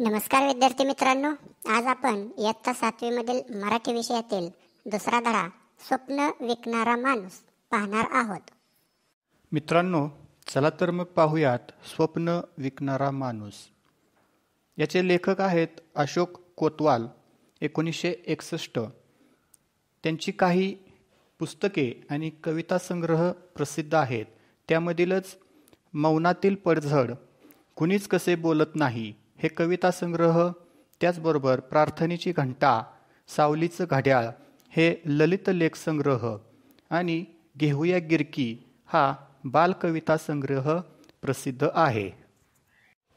नमस्कार विद्यार्थी मित्रांनो आज आपण इयत्ता मधील मराठी विषयातील दुसरा धडा स्वप्न विकणारा माणूस पाहणार आहोत मित्रांनो चला तर मग पाहूयात स्वप्न विकणारा माणूस याचे लेखक आहेत अशोक कोतवाल एकोणीसशे एकसष्ट त्यांची काही पुस्तके आणि कविता संग्रह प्रसिद्ध आहेत त्यामधीलच मौनातील पडझड कुणीच कसे बोलत नाही हे कविता संग्रह त्याचबरोबर प्रार्थनेची घंटा सावलीचं घड्याळ हे ललित संग्रह आणि घेऊया गिरकी हा बालकविता संग्रह प्रसिद्ध आहे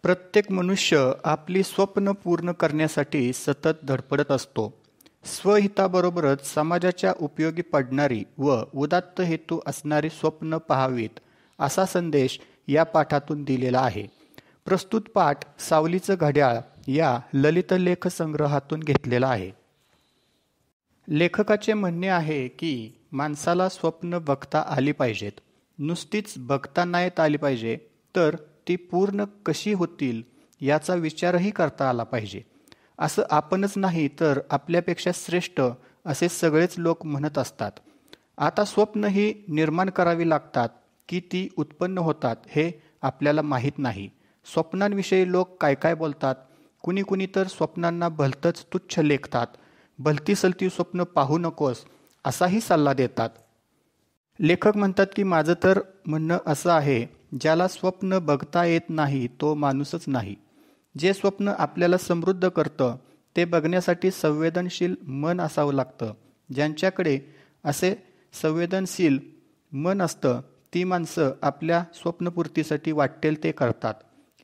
प्रत्येक मनुष्य आपली स्वप्न पूर्ण करण्यासाठी सतत धडपडत असतो स्वहिताबरोबरच समाजाच्या उपयोगी पडणारी व उदात्त हेतू असणारी स्वप्न पहावीत असा संदेश या पाठातून दिलेला आहे प्रस्तुत पाठ सावलीचं घड्याळ या ललित लेख संग्रहातून घेतलेला आहे लेखकाचे म्हणणे आहे की माणसाला स्वप्न बघता आली पाहिजेत नुसतीच बघता नाहीत आली पाहिजे तर ती पूर्ण कशी होतील याचा विचारही करता आला पाहिजे असं आपणच नाही तर आपल्यापेक्षा श्रेष्ठ असे सगळेच लोक म्हणत असतात आता स्वप्नही निर्माण करावी लागतात की ती उत्पन्न होतात हे आपल्याला माहीत नाही स्वप्नांविषयी लोक काय काय बोलतात कुणी कुणी तर स्वप्नांना भलतंच तुच्छ लेखतात भलती सलती स्वप्न पाहू नकोस असाही सल्ला देतात लेखक म्हणतात की माझं तर म्हणणं असं आहे ज्याला स्वप्न बघता येत नाही तो माणूसच नाही जे स्वप्न आपल्याला समृद्ध करतं ते बघण्यासाठी संवेदनशील मन असावं लागतं ज्यांच्याकडे असे संवेदनशील मन असतं ती माणसं आपल्या स्वप्नपूर्तीसाठी वाटेल ते करतात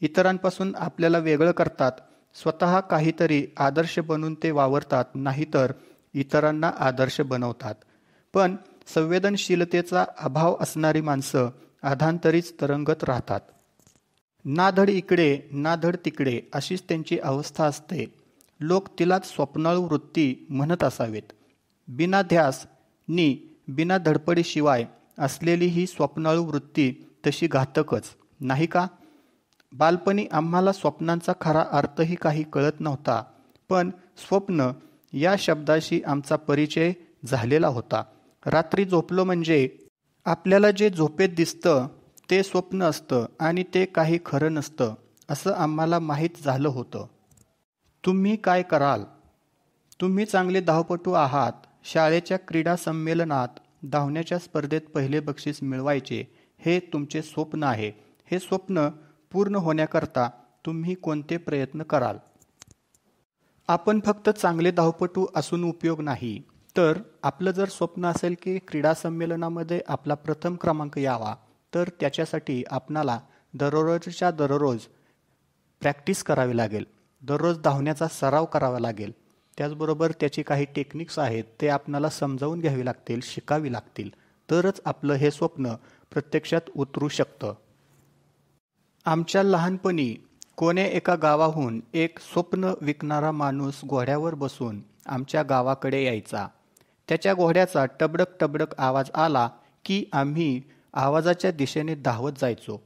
इतरांपासून आपल्याला वेगळं करतात स्वतः काहीतरी आदर्श बनून ते वावरतात नाहीतर इतरांना आदर्श बनवतात पण संवेदनशीलतेचा अभाव असणारी माणसं आधांतरीच तरंगत राहतात नाधड इकडे नाधड तिकडे अशीच त्यांची अवस्था असते लोक तिलाच स्वप्नाळू वृत्ती म्हणत असावेत बिना ध्यास नी बिना धडपडीशिवाय असलेली ही स्वप्नाळू वृत्ती तशी घातकच नाही का बालपणी आम्हाला स्वप्नांचा खरा अर्थही काही कळत नव्हता पण स्वप्न या शब्दाशी आमचा परिचय झालेला होता रात्री झोपलो म्हणजे आपल्याला जे झोपेत दिसतं ते स्वप्न असतं आणि ते काही खरं नसतं असं आम्हाला माहीत झालं होतं तुम्ही काय कराल तुम्ही चांगले धावपटू आहात शाळेच्या क्रीडा संमेलनात धावण्याच्या स्पर्धेत पहिले बक्षीस मिळवायचे हे तुमचे स्वप्न आहे हे स्वप्न पूर्ण होण्याकरता तुम्ही कोणते प्रयत्न कराल आपण फक्त चांगले धावपटू असून उपयोग नाही तर आपलं जर स्वप्न असेल की क्रीडा संमेलनामध्ये आपला प्रथम क्रमांक यावा तर त्याच्यासाठी आपणाला दररोजच्या दररोज प्रॅक्टिस करावी लागेल दररोज धावण्याचा सराव करावा लागेल त्याचबरोबर त्याची काही टेक्निक्स आहेत ते आपणाला समजावून घ्यावी लागतील शिकावी लागतील तरच आपलं हे स्वप्न प्रत्यक्षात उतरू शकतं आमच्या लहानपणी कोण्या एका गावाहून एक स्वप्न विकणारा माणूस घोड्यावर बसून आमच्या गावाकडे यायचा त्याच्या घोड्याचा टबडक टबडक आवाज आला की आम्ही आवाजाच्या दिशेने धावत जायचो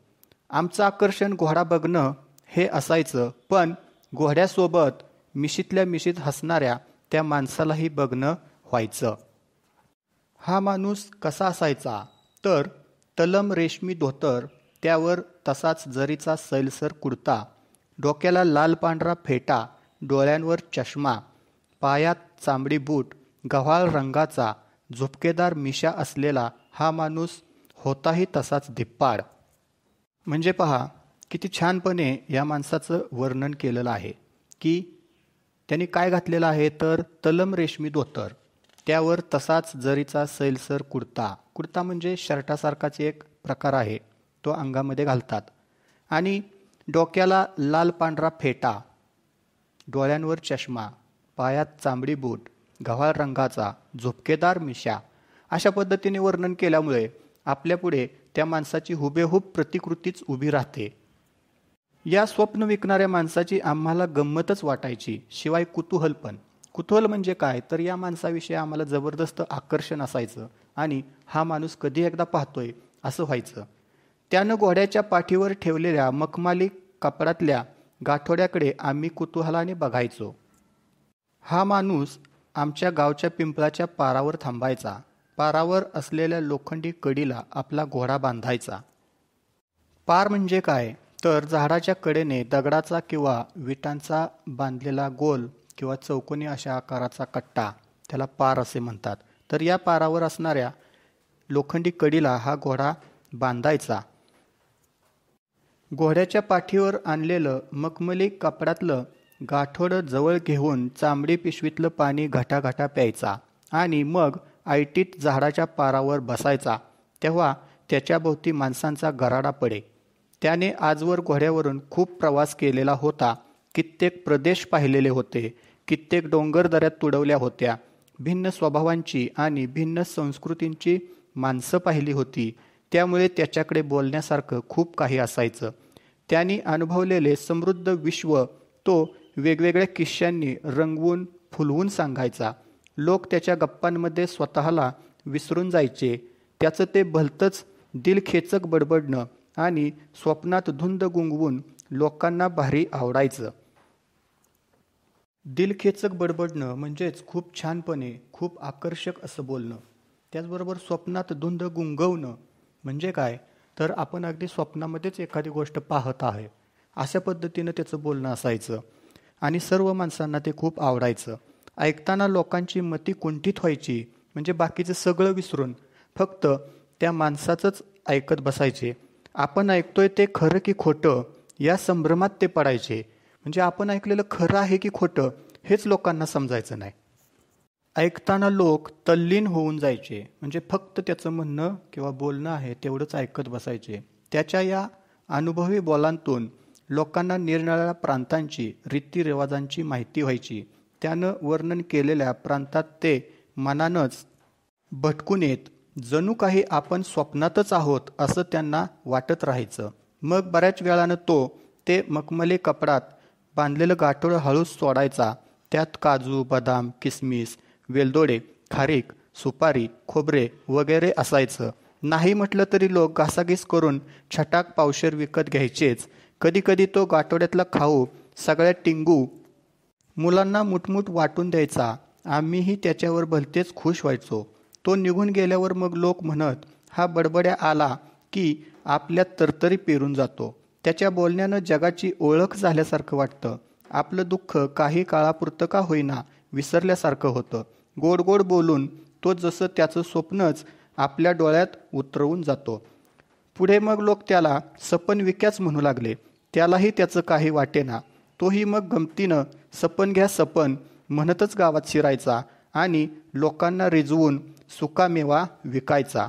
आमचं आकर्षण घोडा बघणं हे असायचं पण घोड्यासोबत मिशीतल्या मिशीत हसणाऱ्या त्या माणसालाही बघणं व्हायचं हा माणूस कसा असायचा तर तलम रेशमी धोतर त्यावर तसाच जरीचा सैलसर कुडता डोक्याला लाल पांढरा फेटा डोळ्यांवर चष्मा पायात चांबडी बूट गव्हाळ रंगाचा झुपकेदार मिशा असलेला हा माणूस होताही तसाच धिप्पाड म्हणजे पहा किती छानपणे या माणसाचं वर्णन केलेलं आहे की त्यांनी काय घातलेलं आहे तर तलम रेशमी धोतर त्यावर तसाच जरीचा सैलसर कुडता कुर्ता म्हणजे शर्टासारखाच एक प्रकार आहे तो अंगामध्ये घालतात आणि डोक्याला लाल पांढरा फेटा डोळ्यांवर चष्मा पायात चांबडी बूट गव्हाळ रंगाचा झोपकेदार मिशा अशा पद्धतीने वर्णन केल्यामुळे आपल्यापुढे त्या माणसाची हुबेहूब प्रतिकृतीच उभी राहते या स्वप्न विकणाऱ्या माणसाची आम्हाला गंमतच वाटायची शिवाय कुतूहल पण कुतूहल म्हणजे काय तर या माणसाविषयी आम्हाला जबरदस्त आकर्षण असायचं आणि हा माणूस कधी एकदा पाहतोय असं व्हायचं त्यानं घोड्याच्या पाठीवर ठेवलेल्या मखमाली कापडातल्या गाठोड्याकडे आम्ही कुतूहलाने बघायचो हा माणूस आमच्या गावच्या पिंपळाच्या पारावर थांबायचा पारावर असलेल्या लोखंडी कडीला आपला घोडा बांधायचा पार म्हणजे काय तर झाडाच्या कडेने दगडाचा किंवा विटांचा बांधलेला गोल किंवा चौकोनी अशा आकाराचा कट्टा त्याला पार असे म्हणतात तर या पारावर असणाऱ्या लोखंडी कडीला हा घोडा बांधायचा घोड्याच्या पाठीवर आणलेलं मखमली कपड्यातलं गाठोडं जवळ घेऊन चांबडी पिशवीतलं पाणी घाटाघाटा प्यायचा आणि मग आयटीत झाडाच्या पारावर बसायचा तेव्हा त्याच्याभोवती माणसांचा गराडा पडे त्याने आजवर घोड्यावरून खूप प्रवास केलेला होता कित्येक प्रदेश पाहिलेले होते कित्येक डोंगर दऱ्यात तुडवल्या होत्या भिन्न स्वभावांची आणि भिन्न संस्कृतींची माणसं पाहिली होती त्यामुळे त्याच्याकडे बोलण्यासारखं खूप काही असायचं त्यांनी अनुभवलेले समृद्ध विश्व तो वेगवेगळ्या किश्यांनी रंगवून फुलवून सांगायचा लोक त्याच्या गप्पांमध्ये स्वतःला विसरून जायचे त्याचं ते भलतंच दिलखेचक बडबडणं आणि स्वप्नात धुंद गुंगवून लोकांना भारी आवडायचं दिलखेचक बडबडणं म्हणजेच खूप छानपणे खूप आकर्षक असं बोलणं त्याचबरोबर स्वप्नात धुंद गुंगवणं म्हणजे काय तर आपण अगदी स्वप्नामध्येच एखादी गोष्ट पाहत आहे अशा पद्धतीनं त्याचं बोलणं असायचं आणि सर्व माणसांना ते खूप आवडायचं ऐकताना लोकांची मती कुंठित व्हायची म्हणजे बाकीचं सगळं विसरून फक्त त्या माणसाचंच ऐकत बसायचे आपण ऐकतोय ते खरं की खोटं या संभ्रमात ते पडायचे म्हणजे आपण ऐकलेलं खरं आहे की खोटं हेच लोकांना समजायचं नाही ऐकताना लोक तल्लीन होऊन जायचे म्हणजे फक्त त्याचं म्हणणं किंवा बोलणं आहे तेवढंच ऐकत बसायचे त्याच्या या अनुभवी बोलांतून लोकांना निरनिराळ्या प्रांतांची रीतीरिवाजांची माहिती व्हायची त्यानं वर्णन केलेल्या प्रांतात ते मनानंच भटकून येत जणू काही आपण स्वप्नातच आहोत असं त्यांना वाटत राहायचं मग बऱ्याच वेळानं तो ते मखमले कपडात बांधलेलं गाठोळ हळूच सोडायचा त्यात काजू बदाम किसमिस वेलदोडे खारीक सुपारी खोबरे वगैरे असायचं नाही म्हटलं तरी लोक घासाघीस करून छटाक पावशेर विकत घ्यायचेच कधीकधी तो गाठोड्यातला खाऊ सगळ्या टिंगू मुलांना मुठमुठ वाटून द्यायचा आम्हीही त्याच्यावर भलतेच खुश व्हायचो तो निघून गेल्यावर मग लोक म्हणत हा बडबड्या आला की आपल्या तरतरी पेरून जातो त्याच्या बोलण्यानं जगाची ओळख झाल्यासारखं वाटतं आपलं दुःख काही काळापुरतं का होईना विसरल्यासारखं होतं गोड गोड बोलून तो जसं त्याचं स्वप्नच आपल्या डोळ्यात उतरवून जातो पुढे मग लोक त्याला सपन विक्याच म्हणू लागले त्यालाही त्याचं काही वाटेना तोही मग गमतीनं सपन घ्या सपन म्हणतच गावात शिरायचा आणि लोकांना रिजवून सुकामेवा विकायचा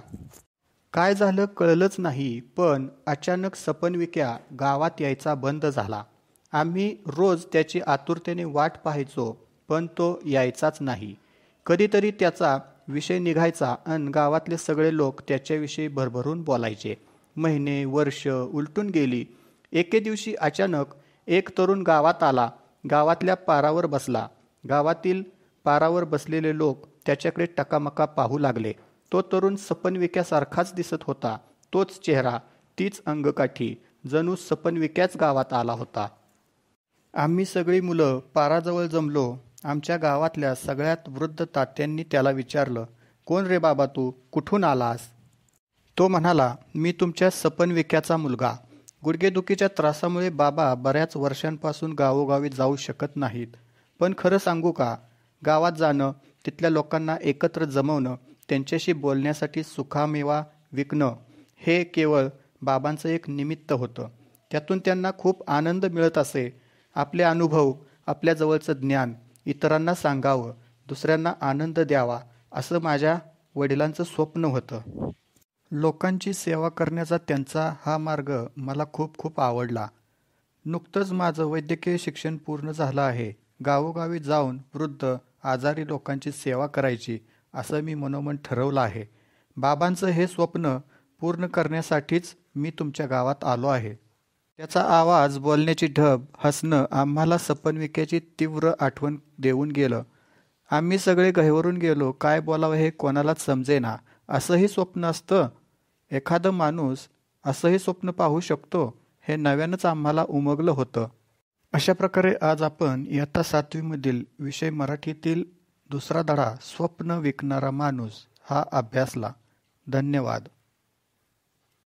काय झालं कळलंच नाही पण अचानक सपन विक्या गावात यायचा बंद झाला आम्ही रोज त्याची आतुरतेने वाट पाहायचो पण तो यायचाच नाही कधीतरी त्याचा विषय निघायचा आणि गावातले सगळे लोक त्याच्याविषयी भरभरून बोलायचे महिने वर्ष उलटून गेली एके दिवशी अचानक एक तरुण गावात आला गावातल्या पारावर बसला गावातील पारावर बसलेले लोक त्याच्याकडे टकामका पाहू लागले तो तरुण सपनविक्यासारखाच दिसत होता तोच चेहरा तीच अंगकाठी जणू सपनविक्याच गावात आला होता आम्ही सगळी मुलं पाराजवळ जमलो आमच्या गावातल्या सगळ्यात वृद्ध तात्यांनी त्याला विचारलं कोण रे बाबा तू कुठून आलास तो म्हणाला मी तुमच्या सपनविक्याचा मुलगा गुडघेदुखीच्या त्रासामुळे बाबा बऱ्याच वर्षांपासून गावोगावी जाऊ शकत नाहीत पण खरं सांगू का गावात जाणं तिथल्या लोकांना एकत्र जमवणं त्यांच्याशी बोलण्यासाठी सुखामेवा विकणं हे केवळ बाबांचं एक निमित्त होतं त्यातून त्यांना खूप आनंद मिळत असे आपले अनुभव आपल्याजवळचं ज्ञान इतरांना सांगावं दुसऱ्यांना आनंद द्यावा असं माझ्या वडिलांचं स्वप्न होतं लोकांची सेवा करण्याचा त्यांचा हा मार्ग मला खूप खूप आवडला नुकतंच माझं वैद्यकीय शिक्षण पूर्ण झालं आहे गावोगावी जाऊन वृद्ध आजारी लोकांची सेवा करायची असं मी मनोमन ठरवलं आहे बाबांचं हे स्वप्न पूर्ण करण्यासाठीच मी तुमच्या गावात आलो आहे त्याचा आवाज बोलण्याची ढब हसणं आम्हाला सपनविक्याची तीव्र आठवण देऊन गेलं आम्ही सगळे गहिवरून गेलो काय बोलावं हे कोणालाच समजेना असंही स्वप्न असतं एखादं माणूस असंही स्वप्न पाहू शकतो हे नव्यानंच आम्हाला उमगलं होतं अशा प्रकारे आज आपण इयत्ता सातवीमधील विषय मराठीतील दुसरा धडा स्वप्न विकणारा माणूस हा अभ्यासला धन्यवाद